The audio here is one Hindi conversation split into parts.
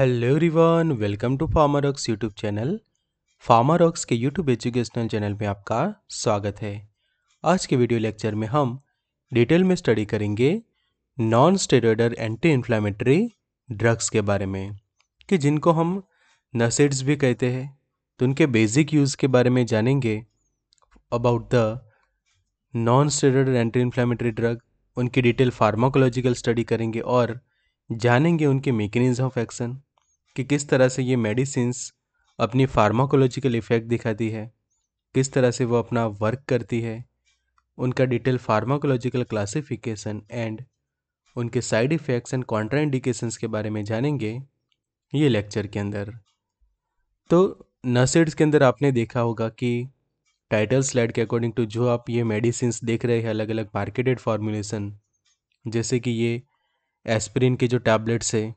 Hello everyone welcome to Pharmarocks YouTube channel Pharmarocks के यूट्यूब एजुकेशनल चैनल में आपका स्वागत है आज के वीडियो लेक्चर में हम डिटेल में स्टडी करेंगे non steroidal anti inflammatory drugs के बारे में कि जिनको हम नसेड्स भी कहते हैं तो उनके बेसिक यूज़ के बारे में जानेंगे about the non steroidal anti inflammatory drug उनकी डिटेल फार्माकोलॉजिकल स्टडी करेंगे और जानेंगे उनके मेकेनिज्म ऑफ एक्शन कि किस तरह से ये मेडिसिन अपनी फार्माकोलॉजिकल इफ़ेक्ट दिखाती है किस तरह से वो अपना वर्क करती है उनका डिटेल फार्माकोलॉजिकल क्लासिफिकेशन एंड उनके साइड इफ़ेक्ट्स एंड कॉन्ट्राइंडिकेशंस के बारे में जानेंगे ये लेक्चर के अंदर तो नर्सेड्स के अंदर आपने देखा होगा कि टाइटल स्लाइड के अकॉर्डिंग टू जो आप ये मेडिसिन देख रहे हैं अलग अलग मार्केटेड फार्मूलेशन जैसे कि ये एस्प्रिन के जो टैबलेट्स है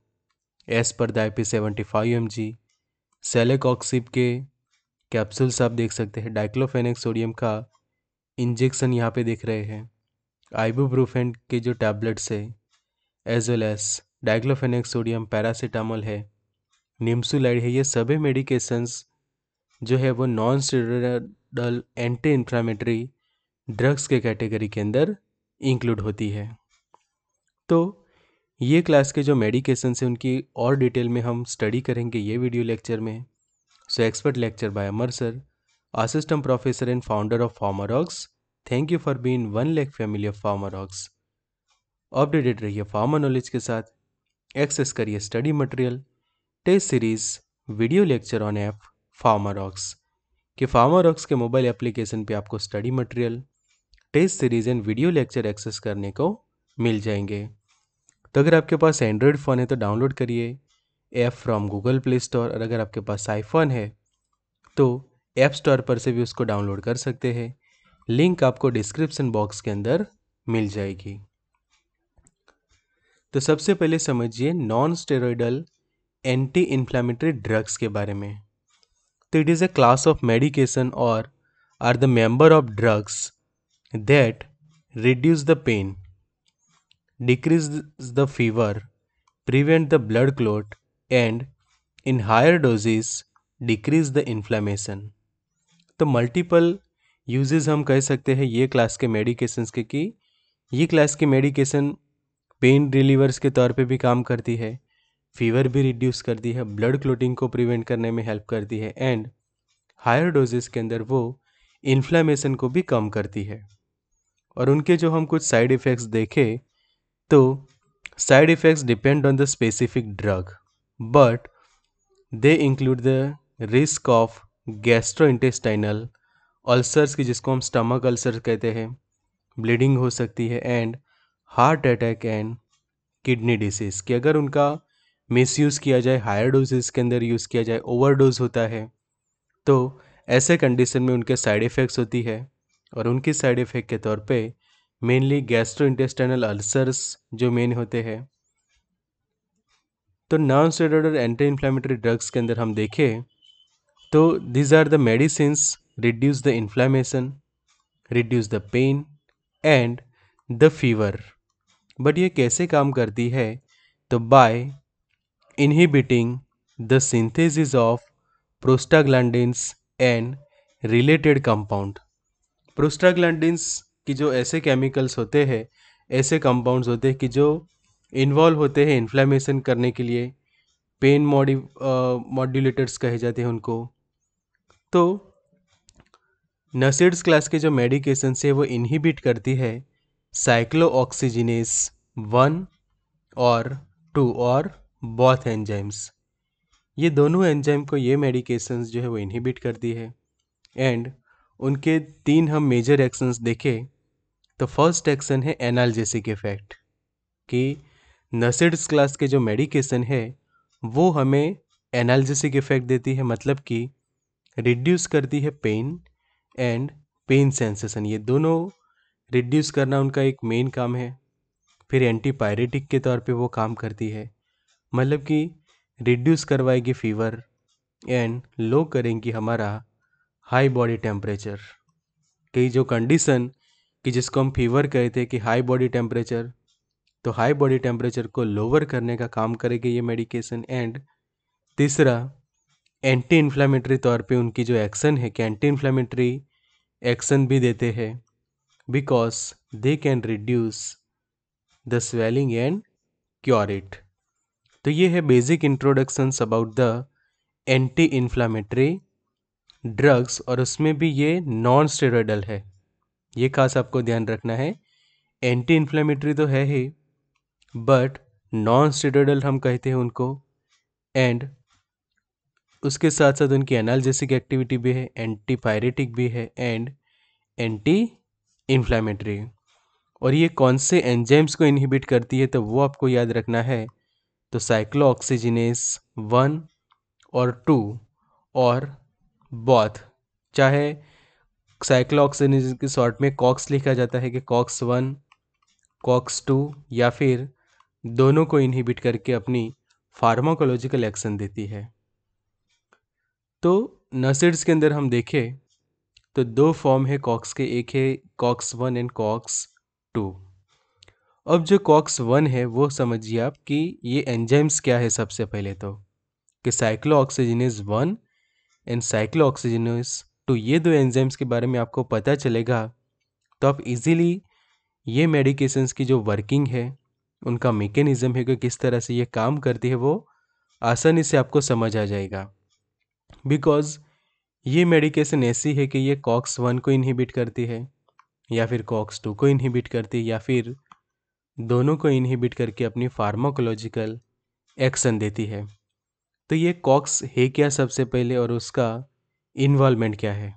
एस पर दाइपी सेवेंटी फाइव एम जी ऑक्सीप के कैप्सूल्स आप देख सकते हैं डाइक्लोफेनिक सोडियम का इंजेक्शन यहाँ पे देख रहे हैं आइबूब्रूफेन के जो टैबलेट्स है as well as diclofenac sodium paracetamol है निम्सुलाइड है ये सभी मेडिकेशंस जो है वो non steroidal anti inflammatory drugs के कैटेगरी के अंदर इंक्लूड होती है तो ये क्लास के जो मेडिकेशन से उनकी और डिटेल में हम स्टडी करेंगे ये वीडियो लेक्चर में so expert lecture by Amar sir assistant professor and founder of Pharmarocks thank you for being one lakh family of Pharmarocks updated रहिए फार्मा नॉलेज के साथ एक्सेस करिए study material test series video lecture on app Pharmarocks कि फार्मारॉक्स के मोबाइल एप्लीकेशन पर आपको study material test series and video lecture access करने को मिल जाएंगे तो अगर आपके पास एंड्रॉयड फ़ोन है तो डाउनलोड करिए app from Google Play Store और अगर आपके पास आईफोन है तो ऐप स्टोर पर से भी उसको डाउनलोड कर सकते हैं लिंक आपको डिस्क्रिप्सन बॉक्स के अंदर मिल जाएगी तो सबसे पहले समझिए non steroidal anti inflammatory drugs के बारे में तो it is a class of medication और are the member of drugs that reduce the pain decrease the fever, prevent the blood clot, and in higher doses decrease the inflammation. तो मल्टीपल यूजेज हम कह सकते हैं ये क्लास के मेडिकेशंस के कि ये क्लास के मेडिकेशन पेन रिलीवर्स के तौर पे भी काम करती है फीवर भी रिड्यूस करती है ब्लड क्लोटिंग को प्रिवेंट करने में हेल्प करती है एंड हायर डोजेस के अंदर वो इन्फ्लामेशन को भी कम करती है और उनके जो हम कुछ साइड इफ़ेक्ट्स देखें तो side effects depend on the specific drug but they include the risk of gastrointestinal ulcers की जिसको हम स्टमक अल्सर कहते हैं ब्लीडिंग हो सकती है and heart attack and kidney disease कि अगर उनका यूज़ किया जाए हायर डोजेज के अंदर यूज़ किया जाए ओवरडोज होता है तो ऐसे कंडीशन में उनके साइड इफ़ेक्ट्स होती है और उनकी साइड इफ़ेक्ट के तौर पे मेनली गैस्ट्रो इंटेस्टाइनल अल्सर्स जो मेन होते हैं तो non steroid anti inflammatory drugs के अंदर हम देखें तो these are the medicine reduce the inflammation reduce the pain and the fever but ये कैसे काम करती है तो by inhibiting the synthesis of prostaglandin and related compound prostaglandin कि जो ऐसे केमिकल्स होते हैं ऐसे कंपाउंड्स होते हैं कि जो इन्वॉल्व होते हैं इन्फ्लामेशन करने के लिए पेन मॉडि मॉड्यूलेटर्स कहे जाते हैं उनको तो नसीड्स क्लास के जो मेडिकेशन है वो इनहिबिट करती है साइक्लोऑक्सीजिनेस वन और टू और बॉथ एंजाइम्स ये दोनों एंजाइम को ये मेडिकेशंस जो है वो इनहिबिट करती है एंड उनके तीन हम मेजर एक्शंस देखें तो फर्स्ट एक्शन है एनाल्जेसिक इफ़ेक्ट कि नसेड्स क्लास के जो मेडिकेशन है वो हमें एनाल्जेसिक इफ़ेक्ट देती है मतलब कि रिड्यूस करती है पेन एंड पेन सेंसेशन ये दोनों रिड्यूस करना उनका एक मेन काम है फिर एंटीपायरेटिक के तौर पे वो काम करती है मतलब कि रिड्यूस करवाएगी फीवर एंड लो करेंगी हमारा हाई बॉडी टेम्परेचर कई जो कंडीशन कि जिसको हम फीवर कहे थे कि हाई बॉडी टेम्परेचर तो हाई बॉडी टेम्परेचर को लोअर करने का काम करेगी ये मेडिकेशन एंड तीसरा एंटी इन्फ्लामेटरी तौर पे उनकी जो एक्शन है कि एंटी इन्फ्लामेटरी एक्शन भी देते हैं because they can reduce the swelling and cure it तो ये है basic introductions about the anti inflammatory drugs और उसमें भी ये नॉन स्टेरॉयडल है ये खास आपको ध्यान रखना है एंटी इन्फ्लेमेटरी तो है ही बट नॉन स्टेडोडल हम कहते हैं उनको एंड उसके साथ साथ उनकी एनालजेसिक एक्टिविटी भी है एंटी पायरेटिक भी है एंड एंटी इन्फ्लामेटरी और ये कौन से एंजाइम्स को इनहिबिट करती है तो वो आपको याद रखना है तो साइक्लो ऑक्सीजिनेस वन और टू और बॉथ चाहे साइक्लोक्सिन जिनके शॉर्ट में कॉक्स लिखा जाता है कि कॉक्स वन कॉक्स टू या फिर दोनों को इनहिबिट करके अपनी फार्माकोलॉजिकल एक्शन देती है तो नसिड्स के अंदर हम देखें तो दो फॉर्म है कॉक्स के एक है COX one and COX two अब जो कॉक्स वन है वो समझिए आप कि ये एंजाइम्स क्या है सबसे पहले तो कि cyclooxygenase one and cyclooxygenase तो ये दो एंजाइम्स के बारे में आपको पता चलेगा तो आप इजीली ये मेडिकेशंस की जो वर्किंग है उनका मेकेनिज़्म है कि किस तरह से ये काम करती है वो आसानी से आपको समझ आ जाएगा बिकॉज़ ये मेडिकेशन ऐसी है कि ये कॉक्स वन को इनहिबिट करती है या फिर कॉक्स टू को इनहिबिट करती है या फिर दोनों को इनहिबिट करके अपनी फार्माकोलॉजिकल एक्शन देती है तो ये कॉक्स है क्या सबसे पहले और उसका इन्वॉल्वमेंट क्या है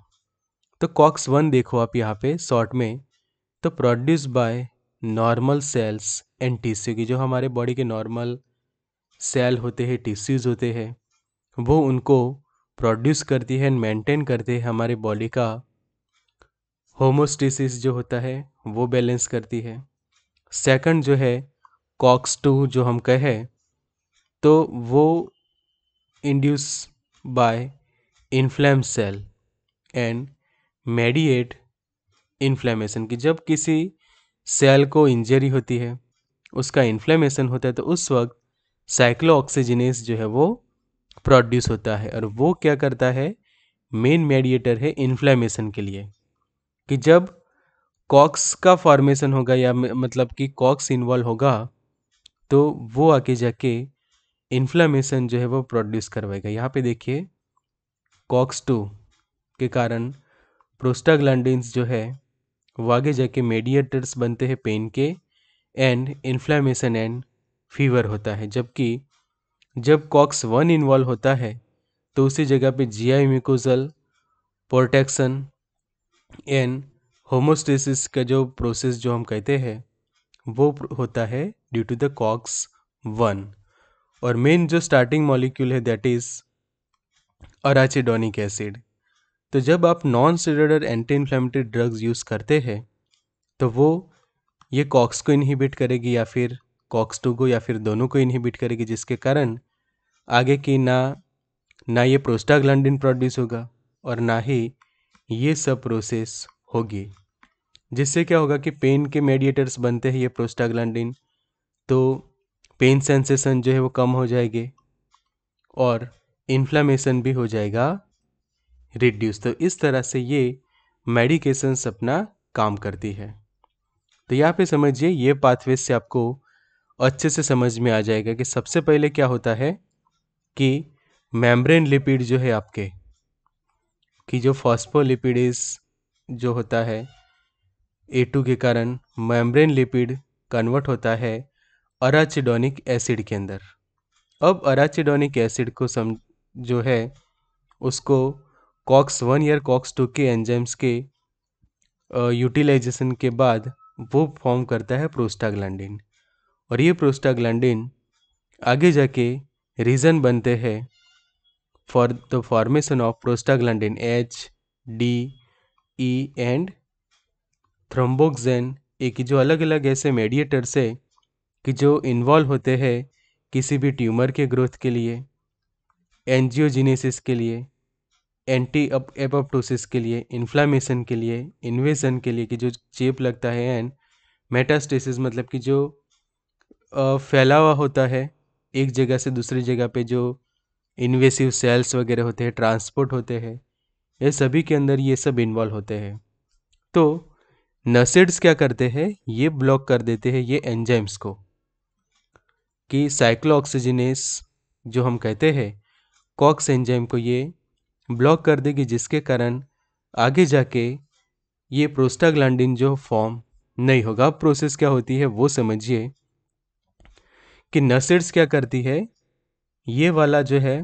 तो कॉक्स वन देखो आप यहाँ पे शॉर्ट में तो produce by normal cells and tissue की जो हमारे बॉडी के नॉर्मल सेल होते हैं टिश्यूज़ होते हैं वो उनको प्रोड्यूस करती है एंड मेंटेन करते हैं हमारे बॉडी का होमोस्टिस जो होता है वो बैलेंस करती है सेकंड जो है कॉक्स टू जो हम कहें तो वो induce by inflame cell and mediate inflammation की जब किसी सेल को इंजरी होती है उसका इन्फ्लेमेशन होता है तो उस वक्त ऑक्सीजनेस जो है वो प्रोड्यूस होता है और वो क्या करता है मेन मेडिएटर है इन्फ्लेमेशन के लिए कि जब कॉक्स का फॉर्मेशन होगा या मतलब कि कॉक्स इन्वॉल्व होगा तो वो आके जाके इन्फ्लामेशन जो है वो प्रोड्यूस करवाएगा यहाँ पे देखिए कॉक्स टू के कारण प्रोस्टाग्लैंडिन्स जो है वो आगे जाके मेडिएटर्स बनते हैं पेन के एंड इन्फ्लामेशन एंड फीवर होता है जबकि जब कॉक्स वन इन्वॉल्व होता है तो उसी जगह पे आई म्यूकोजल प्रोटेक्शन एंड होमोस्टेसिस का जो प्रोसेस जो हम कहते हैं वो होता है due to the COX one और मेन जो स्टार्टिंग मॉलिक्यूल है दैट इज़ अराचिडोनिक एसिड तो जब आप non steroidal anti inflammatory drugs use करते हैं तो वो ये कॉक्स को इनहिबिट करेगी या फिर कॉक्स टू को या फिर दोनों को इनहिबिट करेगी जिसके कारण आगे की ना ना ये प्रोस्टाग्लैंडिन प्रोड्यूस होगा और ना ही ये सब प्रोसेस होगी जिससे क्या होगा कि पेन के मेडिएटर्स बनते हैं ये प्रोस्टाग्लैंडिन तो पेन सेंसेशन जो है वो कम हो जाएगी और इन्फ्लामेशन भी हो जाएगा रिड्यूस तो इस तरह से ये मेडिकेशंस अपना काम करती है तो यहाँ पे समझिए ये पाथवे से आपको अच्छे से समझ में आ जाएगा कि सबसे पहले क्या होता है कि मैम्ब्रेन लिपिड जो है आपके कि जो फॉस्फोलिपिडिस जो होता है ए टू के कारण मैम्ब्रेन लिपिड कन्वर्ट होता है अराचिडोनिक एसिड के अंदर अब अराचिडोनिक एसिड को सम जो है उसको कॉक्स वन या कॉक्स टू के एंजाइम्स के यूटिलाइजेशन के बाद वो फॉर्म करता है प्रोस्टाग्लैंडिन और ये प्रोस्टाग्लैंडिन आगे जाके रीज़न बनते हैं for the formation of prostaglandin H D E and thromboxane एक जो अलग अलग ऐसे मेडिएटर्स है कि जो इन्वॉल्व होते हैं किसी भी ट्यूमर के ग्रोथ के लिए एंजियोजिनेसिस के लिए एंटी एपोप्टोसिस के लिए इन्फ्लामेशन के लिए इन्वेजन के लिए कि जो चेप लगता है एंड मेटास्टेसिस मतलब कि जो फैलावा होता है एक जगह से दूसरी जगह पे जो इन्वेसिव सेल्स वगैरह होते हैं ट्रांसपोर्ट होते हैं ये सभी के अंदर ये सब इन्वॉल्व होते हैं तो नसेड्स क्या करते हैं ये ब्लॉक कर देते हैं ये एंजाइम्स को कि साइक्लो जो हम कहते हैं कॉक्स एंजाइम को ये ब्लॉक कर देगी जिसके कारण आगे जाके ये प्रोस्टाग्लैंडिन जो फॉर्म नहीं होगा अब प्रोसेस क्या होती है वो समझिए कि नसेड्स क्या करती है ये वाला जो है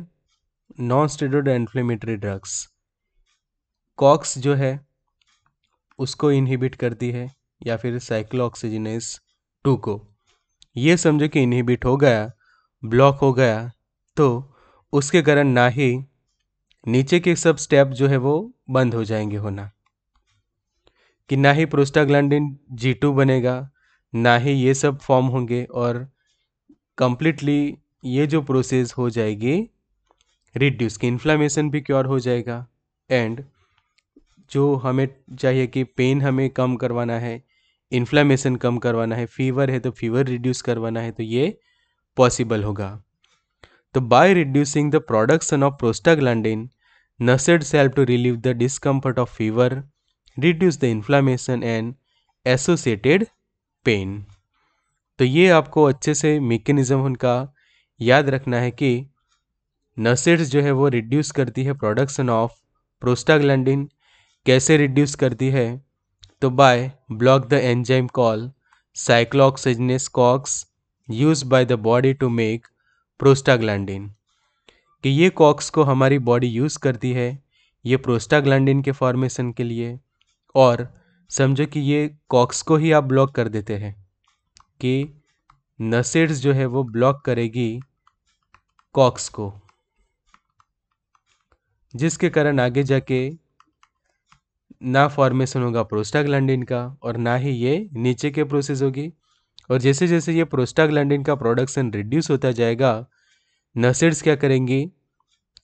नॉन स्टेडोड इन्फ्लेमेटरी ड्रग्स कॉक्स जो है उसको इनहिबिट करती है या फिर साइक्लोऑक्सीजनेस टू को ये समझो कि इनहिबिट हो गया ब्लॉक हो गया तो उसके कारण ना ही नीचे के सब स्टेप जो है वो बंद हो जाएंगे होना कि ना ही प्रोस्टाग्लैंडिन जी टू बनेगा ना ही ये सब फॉर्म होंगे और कंप्लीटली ये जो प्रोसेस हो जाएगी रिड्यूस की इन्फ्लामेशन भी क्योर हो जाएगा एंड जो हमें चाहिए कि पेन हमें कम करवाना है इन्फ्लामेशन कम करवाना है फीवर है तो फीवर रिड्यूस करवाना है तो ये पॉसिबल होगा तो by reducing the production of prostaglandin NSAIDs help to relieve the discomfort of fever reduce the inflammation and associated pain तो ये आपको अच्छे से मेकेनिज़्म उनका याद रखना है कि नसेड्स जो है वो रिड्यूस करती है प्रोडक्शन ऑफ प्रोस्टाग्लैंडिन कैसे रिड्यूस करती है तो by block the enzyme call cyclooxygenase COX use by the body to make prostaglandin कि ये कॉक्स को हमारी बॉडी यूज़ करती है ये प्रोस्टाग्लैंडिन के फॉर्मेशन के लिए और समझो कि ये कॉक्स को ही आप ब्लॉक कर देते हैं कि नसेड्स जो है वो ब्लॉक करेगी कॉक्स को जिसके कारण आगे जाके ना फॉर्मेशन होगा प्रोस्टाग्लैंडिन का और ना ही ये नीचे के प्रोसेस होगी और जैसे जैसे ये प्रोस्टाग्लैंडिन का प्रोडक्शन रिड्यूस होता जाएगा नसेड्स क्या करेंगी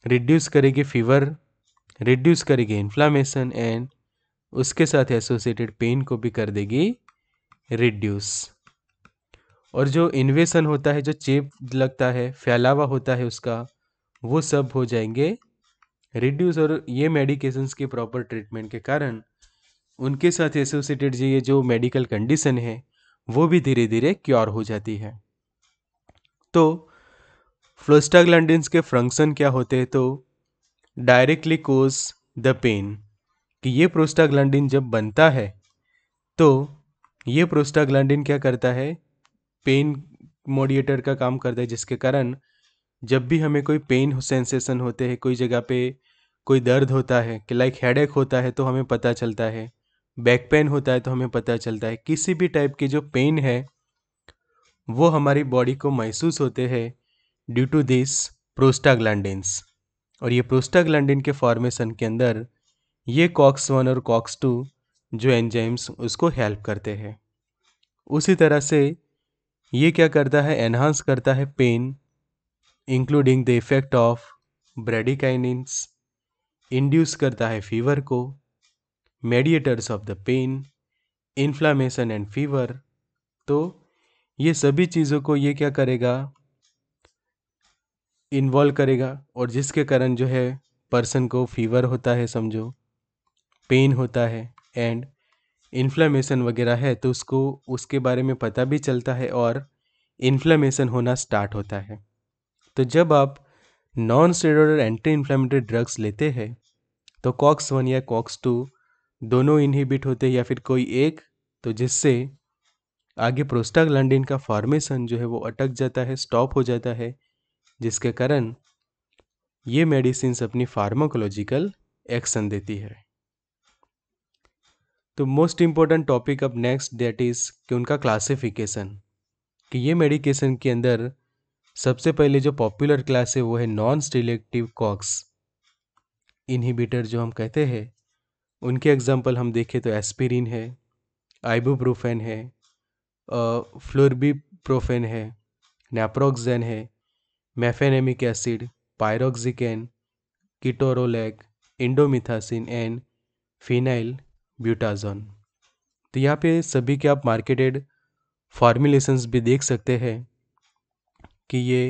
रिड्यूस करेगी फीवर रिड्यूस करेगी इन्फ्लामेशन एंड उसके साथ एसोसिएटेड पेन को भी कर देगी रिड्यूस और जो इन्वेशन होता है जो चेप लगता है फैलावा होता है उसका वो सब हो जाएंगे रिड्यूस और ये मेडिकेशंस के प्रॉपर ट्रीटमेंट के कारण उनके साथ एसोसिएटेड ये जो मेडिकल कंडीशन है वो भी धीरे धीरे क्योर हो जाती है तो फ्लोस्टाग्लैंडिन्स के फंक्शन क्या होते हैं तो डायरेक्टली कोज द पेन कि ये प्रोस्टाग्लैंडिन जब बनता है तो ये प्रोस्टाग्लैंडिन क्या करता है पेन मोडिएटर का काम करता है जिसके कारण जब भी हमें कोई पेन सेंसेशन होते हैं कोई जगह पे कोई दर्द होता है कि लाइक हेडेक होता है तो हमें पता चलता है बैक पेन होता है तो हमें पता चलता है किसी भी टाइप के जो पेन है वो हमारी बॉडी को महसूस होते हैं ड्यू टू दिस प्रोस्टाग्लैंडिन्स और ये प्रोस्टाग्लैंडिन के फॉर्मेशन के अंदर ये कॉक्स वन और कॉक्स टू जो एंजाइम्स उसको हेल्प करते हैं उसी तरह से ये क्या करता है एनहांस करता है pain including the effect of bradykinins induce करता है फीवर को mediators of the pain inflammation and fever तो ये सभी चीज़ों को ये क्या करेगा इन्वॉल्व करेगा और जिसके कारण जो है पर्सन को फीवर होता है समझो पेन होता है एंड इन्फ्लामेशन वगैरह है तो उसको उसके बारे में पता भी चलता है और इन्फ्लामेशन होना स्टार्ट होता है तो जब आप non steroid anti inflammatory drugs लेते हैं तो कॉक्स वन या कॉक्स टू दोनों इनहिबिट होते हैं या फिर कोई एक तो जिससे आगे प्रोस्टाग्लैंडिन का फॉर्मेशन जो है वो अटक जाता है स्टॉप हो जाता है जिसके कारण ये मेडिसिन अपनी फार्माकोलॉजिकल एक्शन देती है तो मोस्ट इम्पॉर्टेंट टॉपिक अब नेक्स्ट डेट इज़ कि उनका क्लासिफिकेशन कि ये मेडिकेशन के अंदर सबसे पहले जो पॉपुलर क्लास है वो है नॉन स्टिलेक्टिव कॉक्स इनहिबिटर जो हम कहते हैं उनके एग्ज़ाम्पल हम देखें तो एस्पिरिन है आइबोप्रोफेन है फ्लोरबीप्रोफेन है नेप्रोक्सेन है mefenamic acid piroxicam ketorolac indomethacin and phenylbutazone तो यहाँ पे सभी के आप मार्केटेड फार्मुलेशंस भी देख सकते हैं कि ये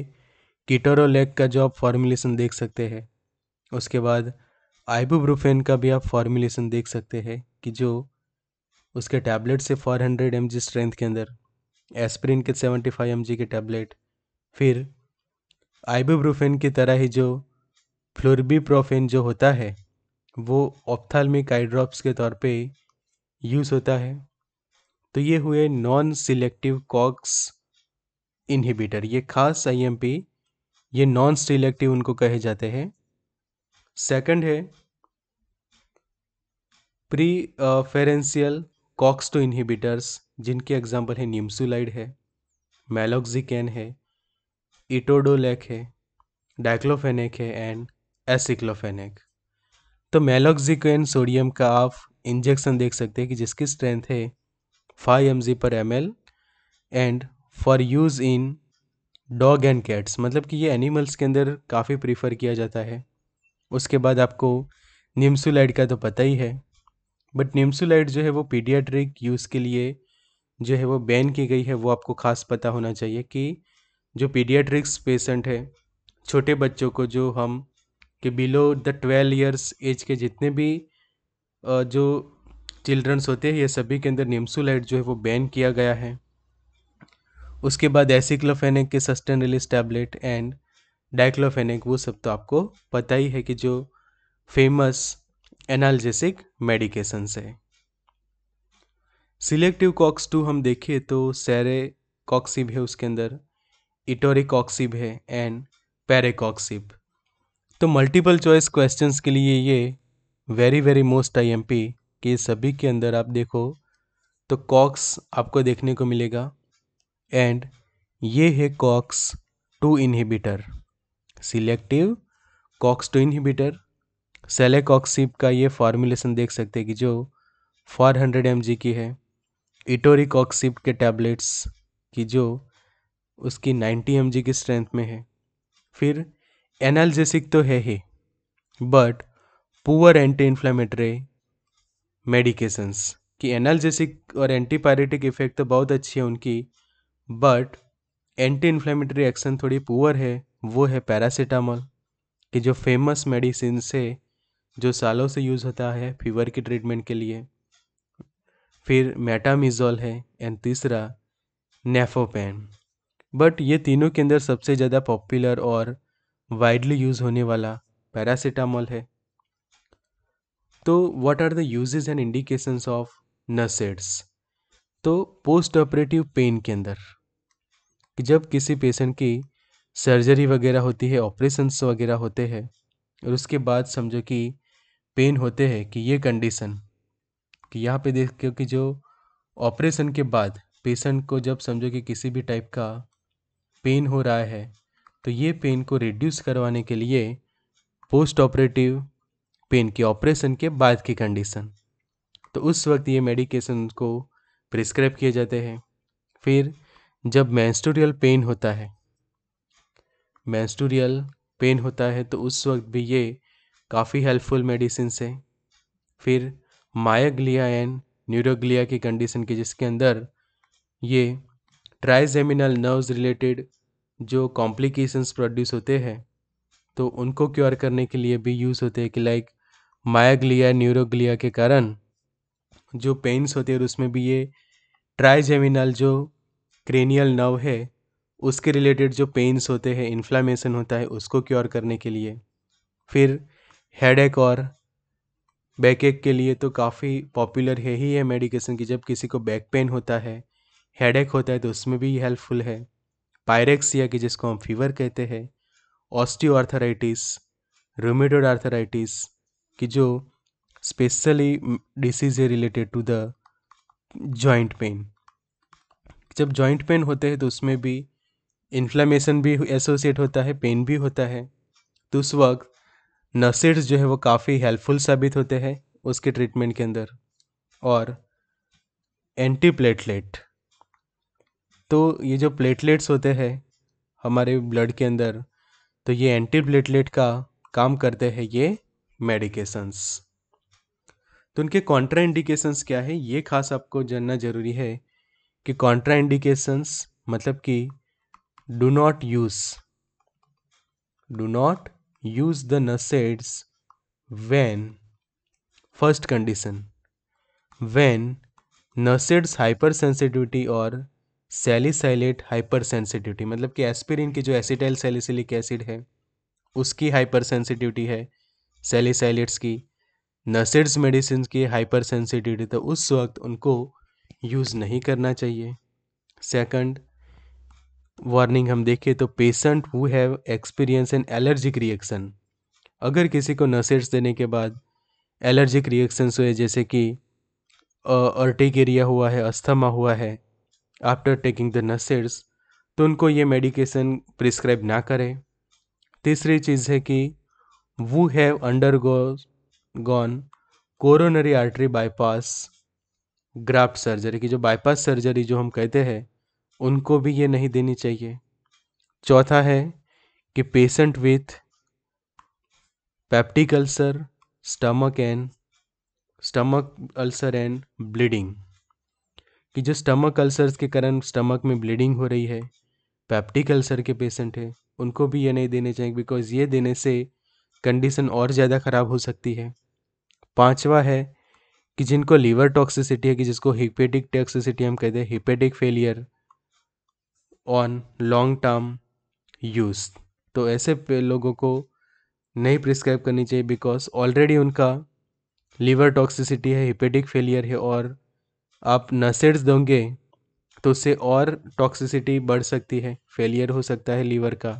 किटोरोलैक का जो आप फार्मुलेशन देख सकते हैं उसके बाद आइबोब्रोफेन का भी आप फॉर्मूलेशन देख सकते हैं कि जो उसके टैबलेट से 400 हंड्रेड स्ट्रेंथ के अंदर एस्प्रिन के 75 फाइव के टैबलेट फिर आइबूब्रोफेन की तरह ही जो फ्लोरबीप्रोफेन जो होता है वो ऑप्थाल्मिक आई ड्रॉप्स के तौर पे यूज़ होता है तो ये हुए नॉन सिलेक्टिव कॉक्स इनहिबिटर ये खास आईएमपी ये नॉन सिलेक्टिव उनको कहे जाते हैं सेकंड है preferential COX two inhibitors जिनके एग्जाम्पल है निम्सुलाइड है मेलोक्सिकैन है इटोडोलेक है डाइक्लोफेनेक है एंड एसिक्लोफेनेक तो मेलोक्सिकैन सोडियम का आप इंजेक्शन देख सकते हैं कि जिसकी स्ट्रेंथ है five M per M and for use in dog and cats मतलब कि ये एनिमल्स के अंदर काफ़ी प्रीफर किया जाता है उसके बाद आपको निम्सुलाइड का तो पता ही है बट निम्सुलाइड जो है वो पीडियाट्रिक यूज़ के लिए जो है वो बैन की गई है वो आपको खास पता होना चाहिए कि जो पीडियाट्रिक्स पेशेंट है छोटे बच्चों को जो हम कि below the twelve years age के जितने भी जो चिल्ड्रंस होते हैं ये सभी के अंदर निम्सुलाइड जो है वो बैन किया गया है उसके बाद एसिक्लोफेनिक के sustain release tablet and diclofenac वो सब तो आपको पता ही है कि जो फेमस एनाल्जेसिक मेडिकेशंस है सिलेक्टिव कॉक्स टू हम देखें तो सैरे कॉक्सिब है उसके अंदर इटोरिकॉक्सिब है एंड पैरेकॉक्सिब तो मल्टीपल चॉइस क्वेश्चंस के लिए ये वेरी वेरी मोस्ट आईएमपी के सभी के अंदर आप देखो तो कॉक्स आपको देखने को मिलेगा एंड ये है COX two inhibitor selective COX two inhibitor celecoxib का ये फार्मूलेशन देख सकते हैं कि जो 400 हंड्रेड एम की है इटोरिकॉक्सिप के टैबलेट्स की जो उसकी 90 एम की स्ट्रेंथ में है फिर एनालजेसिक तो है ही but poor anti inflammatory medications कि एनालजेसिक और एंटीपायरेटिक इफ़ेक्ट तो बहुत अच्छी है उनकी बट एंटी इन्फ्लेमेटरी एक्शन थोड़ी पुअर है वो है पैरासीटामोल कि जो फेमस मेडिसिन से जो सालों से यूज़ होता है फीवर की ट्रीटमेंट के लिए फिर मेटामिज़ोल है एंड तीसरा नेफोपेन बट ये तीनों के अंदर सबसे ज़्यादा पॉपुलर और वाइडली यूज़ होने वाला पैरासीटामॉल है तो what are the uses and indications of NSAIDs तो पोस्ट ऑपरेटिव पेन के अंदर कि जब किसी पेशेंट की सर्जरी वगैरह होती है ऑपरेशंस वगैरह होते हैं और उसके बाद समझो कि पेन होते हैं कि ये कंडीसन कि यहाँ पे देख क्योंकि जो ऑपरेशन के बाद पेशेंट को जब समझो कि किसी भी टाइप का पेन हो रहा है तो ये पेन को रिड्यूस करवाने के लिए पोस्ट ऑपरेटिव पेन की ऑपरेशन के बाद की कंडीशन तो उस वक्त ये मेडिकेशन को प्रिस्क्राइब किए जाते हैं फिर जब मैंस्टोरियल पेन होता है मैंस्टूरियल पेन होता है तो उस वक्त भी ये काफ़ी हेल्पफुल मेडिसिन है फिर मायाग्लिया एंड न्यूरोग्लिया की कंडीशन की जिसके अंदर ये ट्राइजेमिनल नर्व्स रिलेटेड जो कॉम्प्लिकेशंस प्रोड्यूस होते हैं तो उनको क्योर करने के लिए भी यूज़ होते हैं कि लाइक मायाग्लिया न्यूरोग्लिया के कारण जो पेन्स होते हैं उसमें भी ये ट्राइजेमिनल जो क्रेनियल नर्व है उसके रिलेटेड जो पेन्स होते हैं इन्फ्लामेशन होता है उसको क्योर करने के लिए फिर हेडेक और बैक एक के लिए तो काफ़ी पॉपुलर है ही है मेडिकेशन की जब किसी को बैक पेन होता है हेडेक होता है तो उसमें भी हेल्पफुल है पायरेक्सिया की जिसको हम फीवर कहते हैं आर्थराइटिस रोमेटोड आर्थराइटिस की जो स्पेशली डिसीज है related to the joint pain जब जॉइंट पेन होते हैं तो उसमें भी इन्फ्लामेशन भी एसोसिएट होता है पेन भी होता है तो उस वक्त नसेड्स जो है वो काफ़ी हेल्पफुल साबित होते हैं उसके ट्रीटमेंट के अंदर और एंटी प्लेटलेट तो ये जो प्लेटलेट्स होते हैं हमारे ब्लड के अंदर तो ये एंटी प्लेटलेट का काम करते हैं ये मेडिकेशंस तो उनके कॉन्ट्रा इंडिकेशंस क्या है ये खास आपको जानना ज़रूरी है कि कॉन्ट्रा इंडिकेशंस मतलब कि do not use do not use the nussets when first condition when nussets hypersensitivity और सेलिसाइलेट हाइपरसेंसिटिविटी मतलब कि एस्पिरिन की जो एसिटाइल सेलिसिलिक एसिड है उसकी हाइपरसेंसिटिविटी है सेलिसाइलेट्स की नसिड्स मेडिसिन की हाइपरसेंसिटिविटी तो उस वक्त उनको यूज़ नहीं करना चाहिए सेकंड वार्निंग हम देखें तो patient who have experience an allergic reaction अगर किसी को नसेट्स देने के बाद एलर्जिक रिएक्शंस हुए जैसे कि अर्टिकेरिया हुआ है अस्थमा हुआ है आफ्टर टेकिंग द नसेट्स तो उनको ये मेडिकेशन प्रिस्क्राइब ना करें तीसरी चीज़ है कि who have undergone coronary artery bypass graft surgery की जो बाईपास सर्जरी जो हम कहते हैं उनको भी ये नहीं देनी चाहिए चौथा है कि patient with peptic ulcer stomach and stomach ulcer and bleeding कि जो स्टमक अल्सर्स के कारण स्टमक में ब्लीडिंग हो रही है पैप्टिक अल्सर के पेशेंट है उनको भी ये नहीं देने चाहिए बिकॉज ये देने से कंडीशन और ज़्यादा ख़राब हो सकती है पांचवा है कि जिनको लीवर टॉक्सिसिटी है कि जिसको हिपेटिक टॉक्सिसिटी हम कहते हैं hepatic failure on long term use तो ऐसे लोगों को नहीं प्रिस्क्राइब करनी चाहिए बिकॉज ऑलरेडी उनका लीवर टॉक्सिसिटी है हिपेटिक फेलियर है और आप नसेड्स दोगे तो उससे और टॉक्सिसिटी बढ़ सकती है फेलियर हो सकता है लीवर का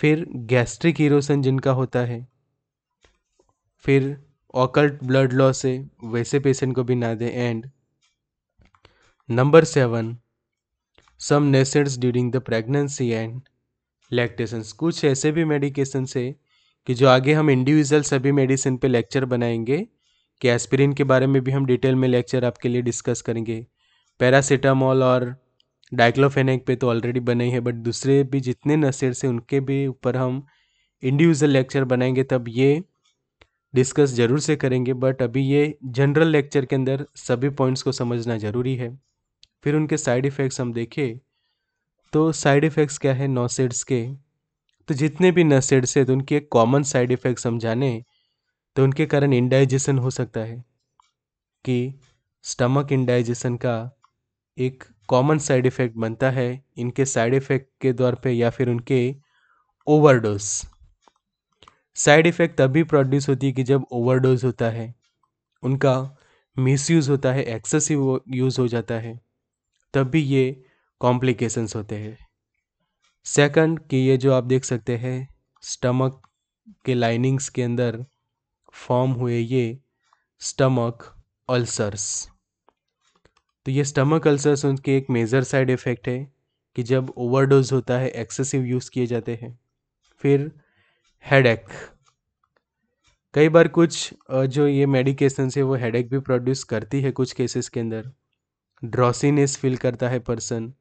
फिर गैस्ट्रिक इरोसन जिनका होता है फिर ऑकल्ट ब्लड लॉस है वैसे पेशेंट को भी ना दें and number seven some NSAIDs during the pregnancy and lactations कुछ ऐसे भी मेडिकेशन है कि जो आगे हम इंडिविजुअल सभी मेडिसिन पे लेक्चर बनाएंगे कि एस्पिरिन के बारे में भी हम डिटेल में लेक्चर आपके लिए डिस्कस करेंगे पैरासीटामॉल और डाइक्लोफेनिक पे तो ऑलरेडी बने हैं बट दूसरे भी जितने नशेर से उनके भी ऊपर हम इंडिविजुअल लेक्चर बनाएंगे तब ये डिस्कस ज़रूर से करेंगे बट अभी ये जनरल लेक्चर के अंदर सभी पॉइंट्स को समझना ज़रूरी है फिर उनके साइड इफ़ेक्ट्स हम देखें तो साइड इफ़ेक्ट्स क्या है नोसेड्स के तो जितने भी नसेड्स है तो उनके एक कॉमन साइड इफेक्ट्स हम जाने तो उनके कारण इंडाइजेशन हो सकता है कि स्टमक इंडाइजेशन का एक कॉमन साइड इफ़ेक्ट बनता है इनके साइड इफ़ेक्ट के दौर पे या फिर उनके ओवरडोज साइड इफ़ेक्ट तभी प्रोड्यूस होती है कि जब ओवरडोज होता है उनका मिसयूज़ होता है एक्सेसिव यूज़ हो जाता है तब भी ये कॉम्प्लिकेशंस होते हैं सेकंड कि ये जो आप देख सकते हैं स्टमक के लाइनिंग्स के अंदर फॉर्म हुए ये स्टमक अल्सर्स तो ये स्टमक अल्सर्स उनके एक मेजर साइड इफ़ेक्ट है कि जब ओवरडोज होता है एक्सेसिव यूज़ किए जाते हैं फिर हेडेक कई बार कुछ जो ये मेडिकेशन है वो हेडेक भी प्रोड्यूस करती है कुछ केसेस के अंदर ड्रॉसीनेस फील करता है पर्सन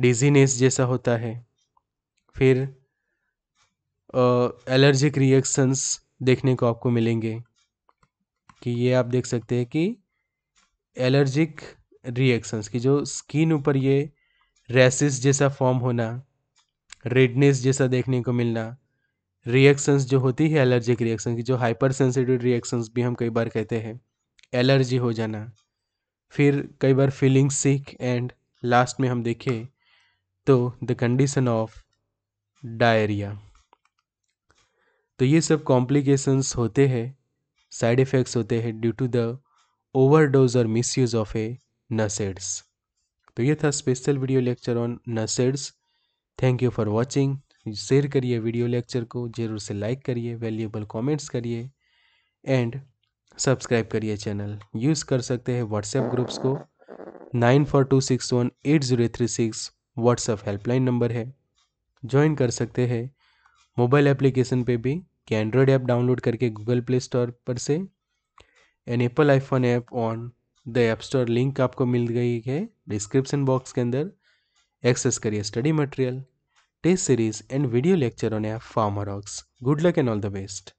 डिजीनेस जैसा होता है फिर एलर्जिक रिएक्शंस देखने को आपको मिलेंगे कि ये आप देख सकते हैं कि एलर्जिक रिएक्शंस की जो स्किन ऊपर ये रेसिस जैसा फॉर्म होना रेडनेस जैसा देखने को मिलना रिएक्शंस जो होती है एलर्जिक रिएक्शन की जो हाइपर सेंसिटिव रिएक्शंस भी हम कई बार कहते हैं एलर्जी हो जाना फिर कई बार फीलिंग सिक एंड लास्ट में हम देखें तो द कंडीशन ऑफ डायरिया तो ये सब कॉम्प्लिकेशंस होते हैं साइड इफ़ेक्ट्स होते हैं ड्यू टू द ओवरडोज और यूज ऑफ ए नसेड्स तो ये था special video lecture on NSAIDs thank you for watching share करिए वीडियो लेक्चर को ज़रूर से लाइक करिए वैल्यूएबल कमेंट्स करिए एंड सब्सक्राइब करिए चैनल यूज़ कर सकते हैं व्हाट्सएप ग्रुप्स को nine four two six one eight zero three six WhatsApp helpline number है ज्वाइन कर सकते हैं मोबाइल एप्लीकेशन पे भी कि एंड्रॉयड ऐप डाउनलोड करके गूगल प्ले स्टोर पर से an Apple iPhone app on the App Store link आपको मिल गई है डिस्क्रिप्शन बॉक्स के अंदर एक्सेस करिए study material test series and video lecture on app फार्मर good luck and all the best